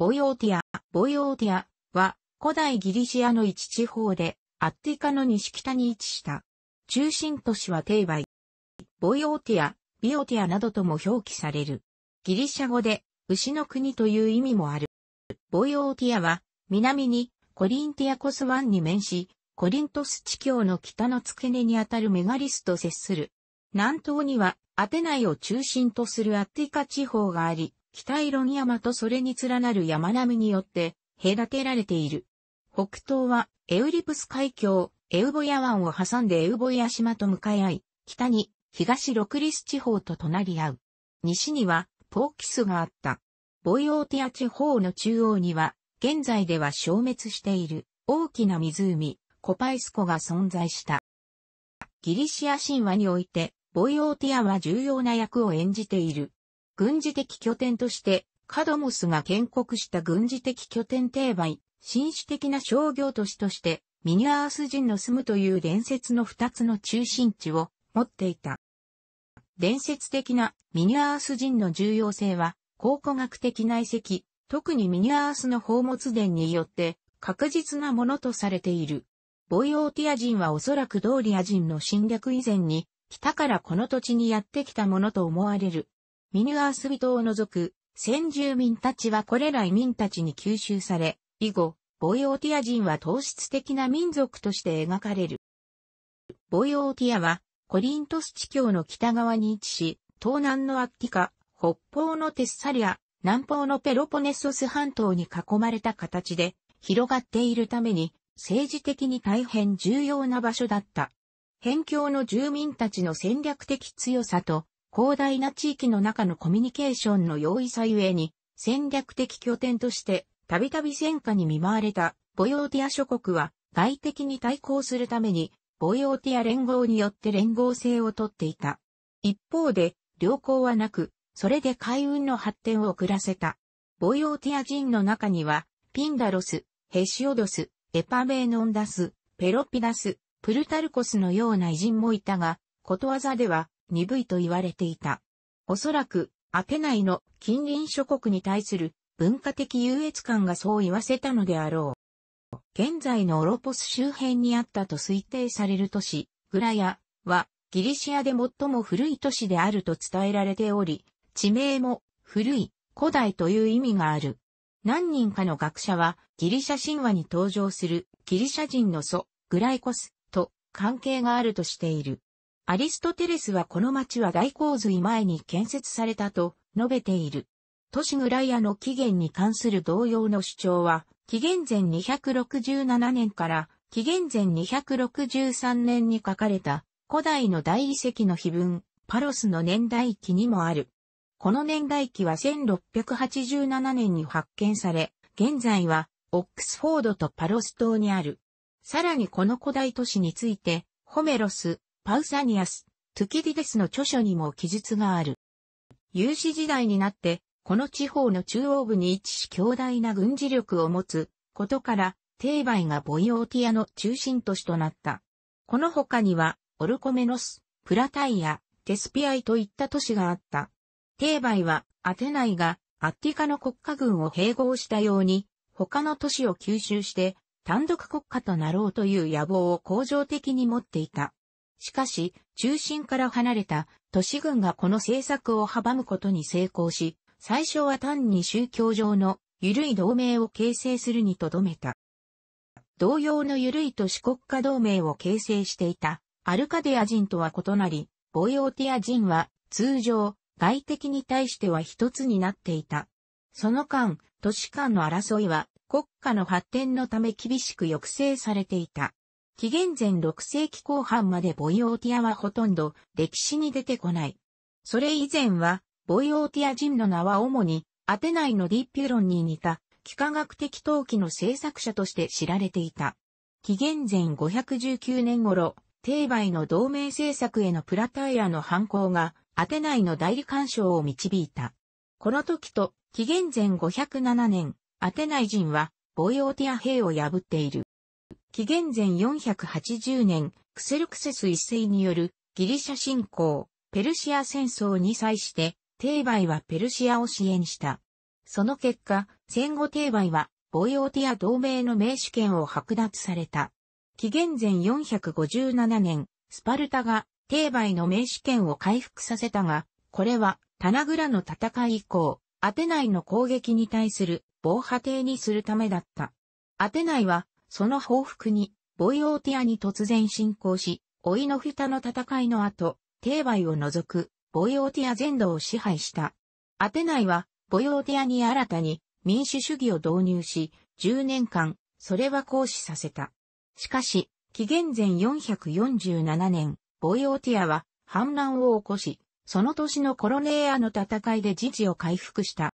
ボオーティア、ボオーティアは古代ギリシアの一地方でアッティカの西北に位置した。中心都市はテーバイ。ボーティア、ビオティアなどとも表記される。ギリシャ語で牛の国という意味もある。ボイオーティアは南にコリンティアコス湾に面し、コリントス地境の北の付け根にあたるメガリスと接する。南東にはアテナイを中心とするアッティカ地方があり、北色に山とそれに連なる山並みによって隔てられている。北東はエウリプス海峡、エウボヤ湾を挟んでエウボヤ島と向かい合い、北に東ロクリス地方と隣り合う。西にはポーキスがあった。ボイオーティア地方の中央には、現在では消滅している大きな湖、コパイス湖が存在した。ギリシア神話において、ボイオーティアは重要な役を演じている。軍事的拠点として、カドモスが建国した軍事的拠点定売、紳士的な商業都市として、ミニアース人の住むという伝説の二つの中心地を持っていた。伝説的なミニアース人の重要性は、考古学的内積、特にミニアースの宝物殿によって確実なものとされている。ボイオーティア人はおそらくドーリア人の侵略以前に、北からこの土地にやってきたものと思われる。ミニュアース人を除く、先住民たちはこれら移民たちに吸収され、以後、ボイオーティア人は糖質的な民族として描かれる。ボイオーティアは、コリントス地境の北側に位置し、東南のアッティカ、北方のテッサリア、南方のペロポネソス半島に囲まれた形で広がっているために政治的に大変重要な場所だった。辺境の住民たちの戦略的強さと広大な地域の中のコミュニケーションの容易さゆえに、戦略的拠点として、たびたび戦火に見舞われた、ボヨーティア諸国は、外敵に対抗するために、ボヨーティア連合によって連合制をとっていた。一方で、良好はなく、それで海運の発展を遅らせた。ボヨーティア人の中には、ピンダロス、ヘシオドス、エパメーノンダス、ペロピダス、プルタルコスのような偉人もいたが、ことわざでは、鈍いと言われていた。おそらく、アテナイの近隣諸国に対する文化的優越感がそう言わせたのであろう。現在のオロポス周辺にあったと推定される都市、グラヤはギリシアで最も古い都市であると伝えられており、地名も古い、古代という意味がある。何人かの学者はギリシャ神話に登場するギリシャ人の祖、グライコスと関係があるとしている。アリストテレスはこの町は大洪水前に建設されたと述べている。都市グライアの起源に関する同様の主張は、紀元前267年から紀元前263年に書かれた古代の大遺跡の碑文、パロスの年代記にもある。この年代記は1687年に発見され、現在はオックスフォードとパロス島にある。さらにこの古代都市について、ホメロス、パウサニアス、トゥキディデスの著書にも記述がある。有史時代になって、この地方の中央部に位置し強大な軍事力を持つことから、テーバイがボイオーティアの中心都市となった。この他には、オルコメノス、プラタイア、テスピアイといった都市があった。テーバイは、アテナイがアッティカの国家軍を併合したように、他の都市を吸収して、単独国家となろうという野望を恒常的に持っていた。しかし、中心から離れた都市軍がこの政策を阻むことに成功し、最初は単に宗教上の緩い同盟を形成するにとどめた。同様の緩い都市国家同盟を形成していたアルカデア人とは異なり、ボイオーティア人は通常外敵に対しては一つになっていた。その間、都市間の争いは国家の発展のため厳しく抑制されていた。紀元前6世紀後半までボイオーティアはほとんど歴史に出てこない。それ以前は、ボイオーティア人の名は主に、アテナイのディピュロンに似た、幾何学的陶器の製作者として知られていた。紀元前519年頃、定売の同盟政策へのプラタイアの反抗が、アテナイの代理干渉を導いた。この時と、紀元前507年、アテナイ人は、ボイオーティア兵を破っている。紀元前480年、クセルクセス一世によるギリシャ侵攻、ペルシア戦争に際して、テーバイはペルシアを支援した。その結果、戦後テーバイは、ボイオーティア同盟の名主権を剥奪された。紀元前457年、スパルタがテーバイの名主権を回復させたが、これは、タナグラの戦い以降、アテナイの攻撃に対する防波堤にするためだった。アテナイはその報復に、ボイオーティアに突然侵攻し、オイノフィタの戦いの後、帝媒を除く、ボイオーティア全土を支配した。アテナイは、ボイオーティアに新たに民主主義を導入し、10年間、それは行使させた。しかし、紀元前447年、ボイオーティアは反乱を起こし、その年のコロネーアの戦いで自治を回復した。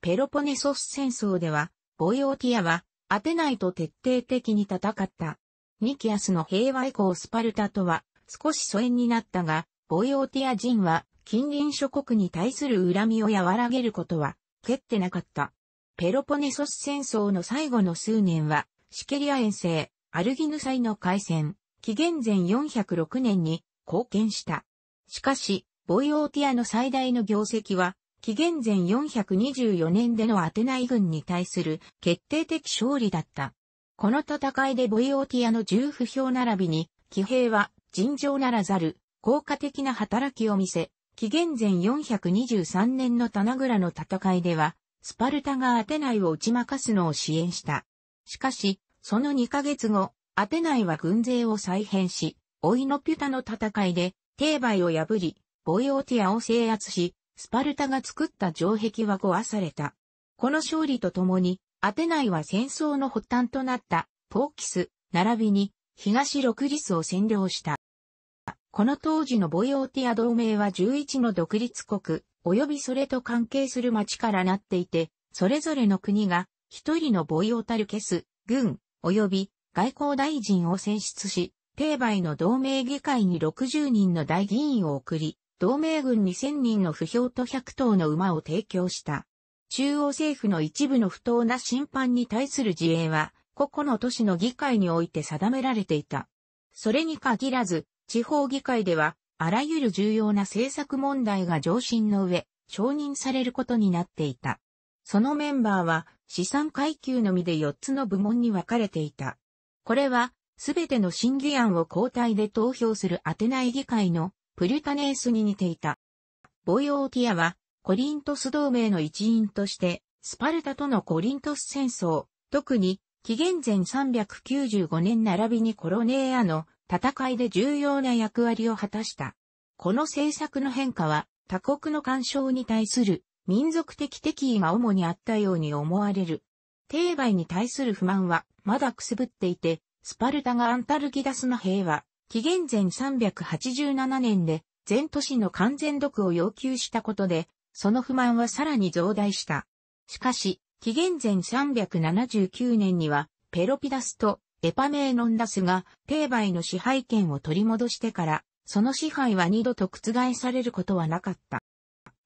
ペロポネソス戦争では、ボイオーティアはアテナイと徹底的に戦った。ニキアスの平和以降スパルタとは少し疎遠になったが、ボイオーティア人は近隣諸国に対する恨みを和らげることは蹴ってなかった。ペロポネソス戦争の最後の数年は、シケリア遠征、アルギヌ祭の海戦、紀元前406年に貢献した。しかし、ボイオーティアの最大の業績は、紀元前424年でのアテナイ軍に対する決定的勝利だった。この戦いでボイオーティアの重不評並びに、騎兵は尋常ならざる効果的な働きを見せ、紀元前423年の棚倉の戦いでは、スパルタがアテナイを打ち負かすのを支援した。しかし、その2ヶ月後、アテナイは軍勢を再編し、オイノピュタの戦いで、テーバイを破り、ボイオーティアを制圧し、スパルタが作った城壁は壊された。この勝利とともに、アテナイは戦争の発端となったポーキス、並びに東六リスを占領した。この当時のボイオーティア同盟は11の独立国、及びそれと関係する町からなっていて、それぞれの国が一人のボイオタルケス、軍、及び外交大臣を選出し、定売の同盟議会に60人の大議員を送り、同盟軍2000人の不評と100頭の馬を提供した。中央政府の一部の不当な審判に対する自衛は、個々の都市の議会において定められていた。それに限らず、地方議会では、あらゆる重要な政策問題が上申の上、承認されることになっていた。そのメンバーは、資産階級のみで4つの部門に分かれていた。これは、すべての審議案を交代で投票するアテナイ議会のプリュタネースに似ていた。ボイオーティアは、コリントス同盟の一員として、スパルタとのコリントス戦争、特に、紀元前395年並びにコロネーアの戦いで重要な役割を果たした。この政策の変化は、他国の干渉に対する民族的敵意が主にあったように思われる。帝外に対する不満はまだくすぶっていて、スパルタがアンタルギダスの平和、紀元前387年で全都市の完全独を要求したことで、その不満はさらに増大した。しかし、紀元前379年には、ペロピダスとエパメーノンダスが、テ媒の支配権を取り戻してから、その支配は二度と覆されることはなかった。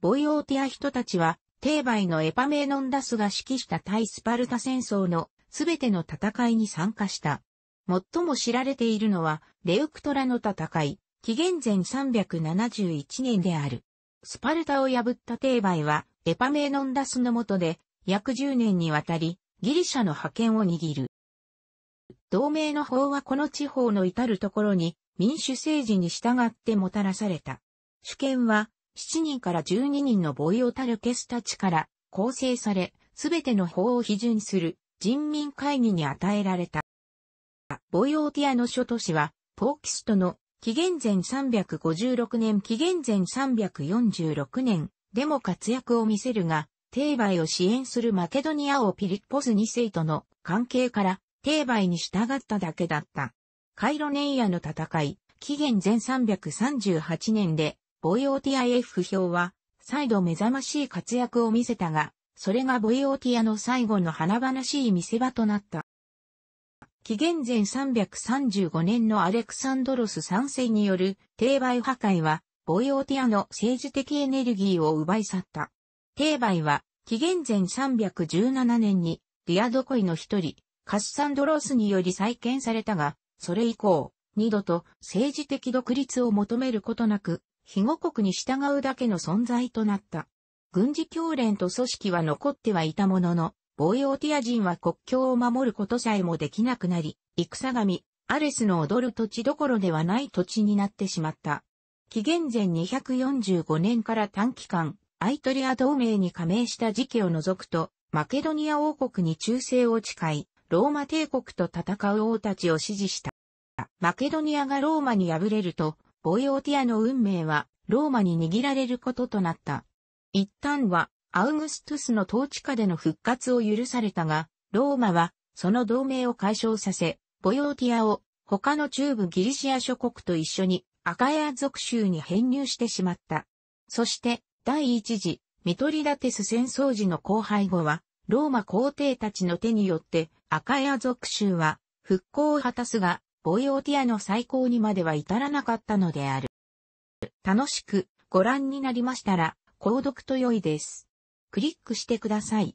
ボイオーティア人たちは、テ媒のエパメーノンダスが指揮した対スパルタ戦争のすべての戦いに参加した。最も知られているのは、レウクトラの戦い、紀元前371年である。スパルタを破った定媒は、エパメーノンダスの下で、約10年にわたり、ギリシャの覇権を握る。同盟の法はこの地方の至るところに、民主政治に従ってもたらされた。主権は、7人から12人のボイオタルケスたちから構成され、すべての法を批准する人民会議に与えられた。ボイオーティアの諸都市は、ポーキストの紀元前356年紀元前346年でも活躍を見せるが、テーバイを支援するマケドニア王ピリッポス2世との関係から、テーバイに従っただけだった。カイロネイアの戦い、紀元前338年で、ボイオーティア F 表は、再度目覚ましい活躍を見せたが、それがボイオーティアの最後の華々しい見せ場となった。紀元前335年のアレクサンドロス3世による帝売破壊は、ボイオティアの政治的エネルギーを奪い去った。帝売は、紀元前317年に、ディアドコイの一人、カスサンドロスにより再建されたが、それ以降、二度と政治的独立を求めることなく、非護国に従うだけの存在となった。軍事教連と組織は残ってはいたものの、ボイオーティア人は国境を守ることさえもできなくなり、戦神、アレスの踊る土地どころではない土地になってしまった。紀元前245年から短期間、アイトリア同盟に加盟した時期を除くと、マケドニア王国に忠誠を誓い、ローマ帝国と戦う王たちを支持した。マケドニアがローマに敗れると、ボイオーティアの運命はローマに握られることとなった。一旦はアウグストゥスの統治下での復活を許されたが、ローマはその同盟を解消させ、ボヨーティアを他の中部ギリシア諸国と一緒にアカヤ族州に編入してしまった。そして第一次ミトリダテス戦争時の後輩後は、ローマ皇帝たちの手によってアカヤ族州は復興を果たすが、ボヨーティアの再興にまでは至らなかったのである。楽しくご覧になりましたら、購読と良いです。クリックしてください。